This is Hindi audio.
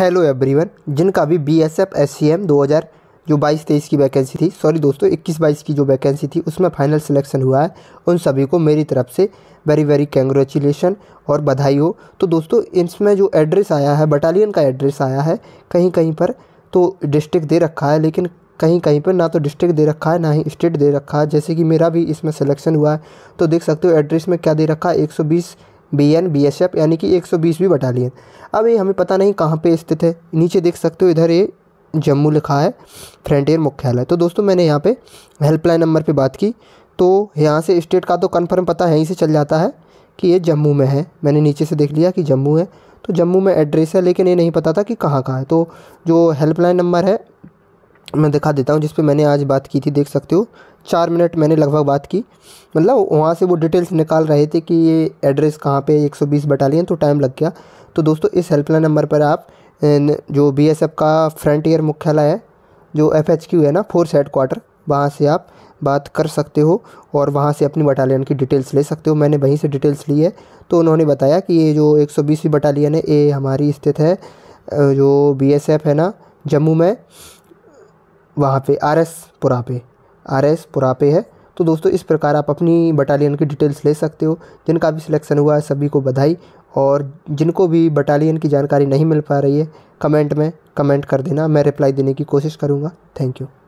हेलो एवरीवन जिनका भी B S F S C M दो हज़ार जो बाईस तेईस की वैकेंसी थी सॉरी दोस्तों इक्कीस बाईस की जो वैकेंसी थी उसमें फाइनल सिलेक्शन हुआ है उन सभी को मेरी तरफ से वेरी वेरी कंग्रेचुलेशन और बधाई हो तो दोस्तों इसमें जो एड्रेस आया है बटालियन का एड्रेस आया है कहीं कहीं पर तो डिस्ट्रिक्ट दे रखा है लेकिन कहीं कहीं पर ना तो डिस्ट्रिक्ट दे रखा है ना ही स्टेट दे रखा है जैसे कि मेरा भी इसमें सिलेक्शन हुआ है तो देख सकते हो एड्रेस में क्या दे रखा है एक बीएन बीएसएफ यानी कि भी बटालियन अब ये हमें पता नहीं कहाँ पे स्थित है नीचे देख सकते हो इधर ये जम्मू लिखा है फ्रंटियर मुख्यालय तो दोस्तों मैंने यहाँ पे हेल्पलाइन नंबर पे बात की तो यहाँ से स्टेट का तो कन्फर्म पता है यहीं से चल जाता है कि ये जम्मू में है मैंने नीचे से देख लिया कि जम्मू है तो जम्मू में एड्रेस है लेकिन ये नहीं पता था कि कहाँ का है तो जो हेल्पलाइन नंबर है मैं दिखा देता हूँ जिस पर मैंने आज बात की थी देख सकते हो चार मिनट मैंने लगभग बात की मतलब वहाँ से वो डिटेल्स निकाल रहे थे कि ये एड्रेस कहाँ पे 120 बटालियन तो टाइम लग गया तो दोस्तों इस हेल्पलाइन नंबर पर आप जो बीएसएफ का फ्रंट ईयर मुख्यालय है जो एफ है ना फोर्स हेड क्वार्टर वहाँ से आप बात कर सकते हो और वहाँ से अपनी बटालियन की डिटेल्स ले सकते हो मैंने वहीं से डिटेल्स ली है तो उन्होंने बताया कि ये जो एक बटालियन है ये हमारी स्थित है जो बी है ना जम्मू में वहाँ पे आर एस पुरा पे आर एस पुरा पे है तो दोस्तों इस प्रकार आप अपनी बटालियन की डिटेल्स ले सकते हो जिनका भी सिलेक्शन हुआ है सभी को बधाई और जिनको भी बटालियन की जानकारी नहीं मिल पा रही है कमेंट में कमेंट कर देना मैं रिप्लाई देने की कोशिश करूँगा थैंक यू